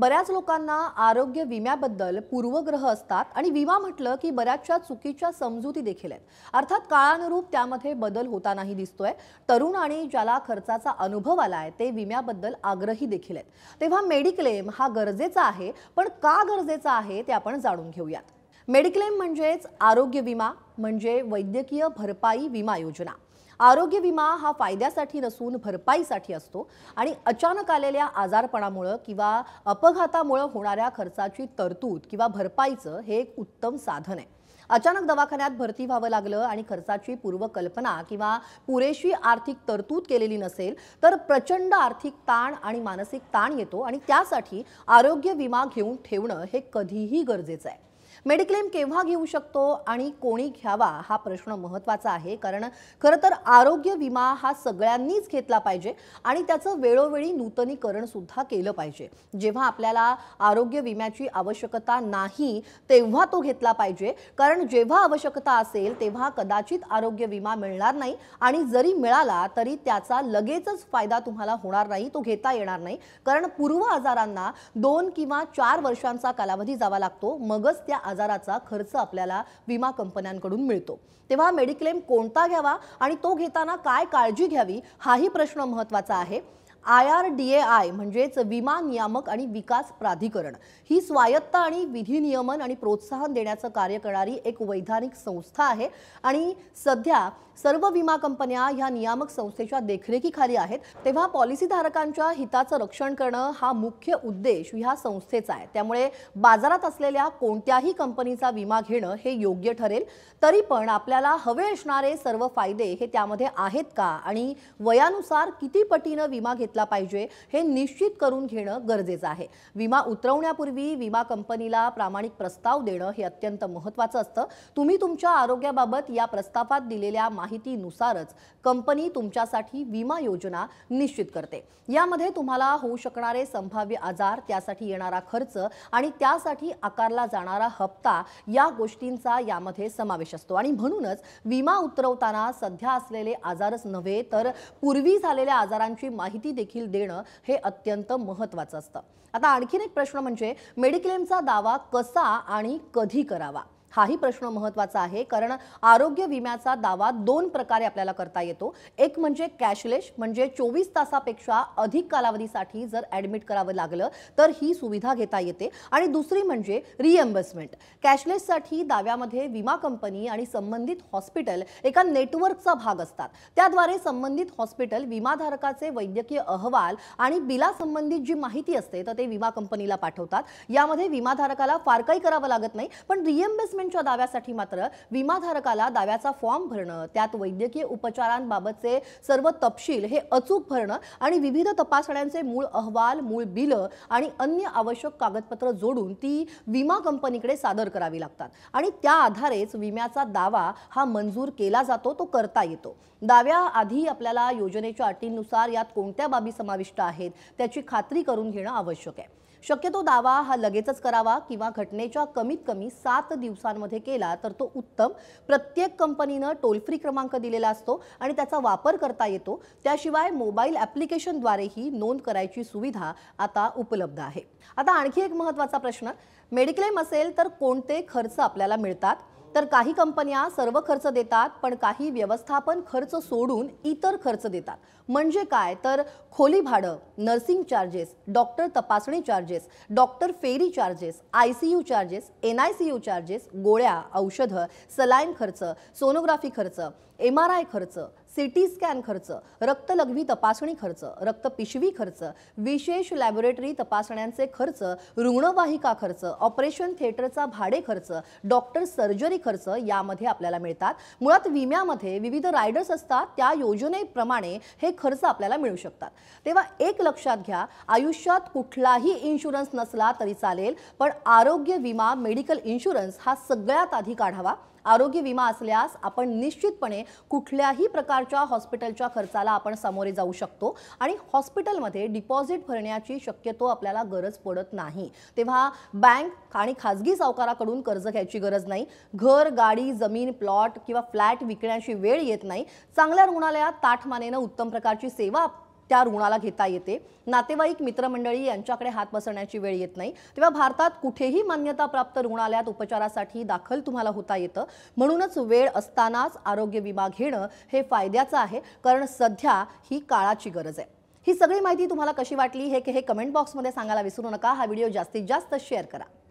बऱ्याच लोकांना आरोग्य विम्याबद्दल पूर्वग्रह असतात आणि विमा म्हटलं की बऱ्याचशा चुकीच्या समजुती देखील आहेत अर्थात काळानुरूप त्यामध्ये बदल होतानाही दिसतोय तरुण आणि ज्याला खर्चाचा अनुभव आलाय ते विम्याबद्दल आग्रही देखील आहेत तेव्हा मेडिक्लेम हा गरजेचा आहे पण का गरजेचा आहे ते आपण जाणून घेऊयात मेडिक्लेम म्हणजेच आरोग्य विमा म्हणजे वैद्यकीय भरपाई विमा योजना आरोग्य विमा हा फायद्यासाठी नसून भरपाईसाठी असतो आणि अचानक आलेल्या आजारपणामुळं किंवा अपघातामुळं होणाऱ्या खर्चाची तरतूद किंवा भरपाईचं हे एक उत्तम साधन आहे अचानक दवाखान्यात भरती व्हावं लागलं आणि खर्चाची पूर्वकल्पना किंवा पुरेशी आर्थिक तरतूद केलेली नसेल तर प्रचंड आर्थिक ताण आणि मानसिक ताण येतो आणि त्यासाठी आरोग्य विमा घेऊन ठेवणं हे कधीही गरजेचं आहे मेडिक्लेम केव्हा घेऊ शकतो आणि कोणी घ्यावा हा प्रश्न महत्त्वाचा आहे कारण खरं तर आरोग्य विमा हा सगळ्यांनीच घेतला पाहिजे आणि त्याचं वेळोवेळी नूतनीकरण सुद्धा केलं पाहिजे जेव्हा आपल्याला आरोग्य विम्याची आवश्यकता नाही तेव्हा तो घेतला पाहिजे कारण जेव्हा आवश्यकता असेल तेव्हा कदाचित आरोग्य विमा मिळणार नाही आणि जरी मिळाला तरी त्याचा लगेचच फायदा तुम्हाला होणार नाही तो घेता येणार नाही कारण पूर्व आजारांना दोन किंवा चार वर्षांचा कालावधी जावा लागतो मगच त्या आजाराचा खर्च आपल्याला विमा कंपन्यांकडून मिळतो तेव्हा मेडिक्लेम कोणता घ्यावा आणि तो घेताना काय काळजी घ्यावी हाही प्रश्न महत्त्वाचा आहे I R D A I म्हणजेच विमा नियामक आणि विकास प्राधिकरण ही स्वायत्त आणि नियमन आणि प्रोत्साहन देण्याचं कार्य करणारी एक वैधानिक संस्था आहे आणि सध्या सर्व विमा कंपन्या ह्या नियामक संस्थेच्या देखरेखीखाली आहेत तेव्हा पॉलिसीधारकांच्या हिताचं रक्षण करणं हा मुख्य उद्देश ह्या संस्थेचा आहे त्यामुळे बाजारात असलेल्या कोणत्याही कंपनीचा विमा घेणं हे योग्य ठरेल तरी पण आपल्याला हवे असणारे सर्व फायदे हे त्यामध्ये आहेत का आणि वयानुसार किती पटीनं विमा घेत घेतला पाहिजे हे निश्चित करून घेणं गरजेचं आहे विमा उतरवण्यापूर्वी विमा कंपनीला प्रामाणिक प्रस्ताव देणं हे अत्यंत महत्वाचं असतं तुम्ही तुमच्या आरोग्याबाबत या प्रस्तावात दिलेल्या माहितीनुसारच कंपनी तुमच्यासाठी विमा योजना निश्चित करते यामध्ये तुम्हाला होऊ शकणारे संभाव्य आजार त्यासाठी येणारा खर्च आणि त्यासाठी आकारला जाणारा हप्ता या गोष्टींचा यामध्ये समावेश असतो आणि म्हणूनच विमा उतरवताना सध्या असलेले आजारच नव्हे तर पूर्वी झालेल्या आजारांची माहिती देखील देणं हे अत्यंत महत्त्वाचं असतं आता आणखीन एक प्रश्न म्हणजे मेडिक्लेमचा दावा कसा आणि कधी करावा हाही प्रश्न महत्त्वाचा आहे कारण आरोग्य विम्याचा दावा दोन प्रकारे आपल्याला करता येतो एक म्हणजे कॅशलेस म्हणजे चोवीस तासापेक्षा अधिक कालावधीसाठी जर ॲडमिट करावं लागलं तर ही सुविधा घेता येते आणि दुसरी म्हणजे रिएम्बर्समेंट कॅशलेससाठी दाव्यामध्ये विमा कंपनी आणि संबंधित हॉस्पिटल एका नेटवर्कचा भाग असतात त्याद्वारे संबंधित हॉस्पिटल विमाधारकाचे वैद्यकीय अहवाल आणि बिलासंबंधित जी माहिती असते तर ते विमा कंपनीला पाठवतात यामध्ये विमाधारकाला फार काही करावं लागत नाही पण रिएम्बर्समेंट ट्रीटमेंटच्या दाव्यासाठी मात्र विमाधारकाला दाव्याचा फॉर्म भरणं त्यात वैद्यकीय उपचारांबाबतचे सर्व तपशील हे अचूक भरणं आणि विविध तपासण्यांचे मूळ अहवाल मूळ बिल आणि अन्य आवश्यक कागदपत्र जोडून ती विमा कंपनीकडे सादर करावी लागतात आणि त्या आधारेच विम्याचा दावा हा मंजूर केला जातो तो करता येतो दाव्या आधी आपल्याला योजनेच्या अटींनुसार यात कोणत्या बाबी समाविष्ट आहेत त्याची खात्री करून घेणं आवश्यक आहे शक्यतो दावा हा लगेचच करावा किंवा घटनेच्या कमीत कमी सात दिवसात केला तर तो उत्तम प्रत्येक कंपनीनं टोल फ्री क्रमांक दिलेला असतो आणि त्याचा वापर करता येतो त्याशिवाय मोबाईल ॲप्लिकेशनद्वारेही नोंद करायची सुविधा आता उपलब्ध आहे आता आणखी एक महत्त्वाचा प्रश्न मेडिक्लेम असेल तर कोणते खर्च आपल्याला मिळतात तर काही कंपन्या सर्व खर्च देतात पण काही व्यवस्थापन खर्च सोडून इतर खर्च देतात म्हणजे काय तर खोली भाडं नर्सिंग चार्जेस डॉक्टर तपासणी चार्जेस डॉक्टर फेरी charges I C U charges N I C U charges गोळ्या औषधं सलाईन खर्च सोनोग्राफी खर्च एम आर आय खर्च सी टी स्कॅन खर्च रक्तलघवी तपासणी खर्च रक्त पिशवी खर्च विशेष लॅबोरेटरी तपासण्यांचे खर्च रुग्णवाहिका खर्च ऑपरेशन थिएटरचा भाडे खर्च डॉक्टर सर्जरी खर्च यामध्ये आपल्याला मिळतात मुळात विम्यामध्ये विविध रायडर्स असतात त्या योजनेप्रमाणे हे खर्च आपल्याला मिळू शकतात तेव्हा एक लक्षात घ्या आयुष्यात कुठलाही इन्शुरन्स नसला तरी चालेल पण आरोग्य विमा मेडिकल इन्शुरन्स हा सगळ्यात आधी काढावा आरोग्य विमा असल्यास आपण निश्चितपणे कुठल्याही प्रकारच्या हॉस्पिटलच्या खर्चाला आपण सामोरे जाऊ शकतो आणि हॉस्पिटलमध्ये डिपॉझिट भरण्याची शक्यतो आपल्याला गरज पडत नाही तेव्हा बँक आणि खाजगी सावकाराकडून कर्ज घ्यायची गरज नाही घर गाडी जमीन प्लॉट किंवा फ्लॅट विकण्याची वेळ येत नाही चांगल्या रुग्णालयात ताठमानेनं उत्तम प्रकारची सेवा त्या रुग्णाला घेता येते नातेवाईक मित्रमंडळी यांच्याकडे हात पसरण्याची वेळ येत नाही तेव्हा भारतात कुठेही मान्यताप्राप्त रुग्णालयात उपचारासाठी दाखल तुम्हाला होता येतं म्हणूनच वेळ असतानाच आरोग्य विमा घेणं हे फायद्याचं आहे कारण सध्या ही काळाची गरज आहे ही सगळी माहिती तुम्हाला कशी वाटली हे हे कमेंट बॉक्समध्ये सांगायला विसरू नका हा व्हिडिओ जास्तीत जास्त शेअर करा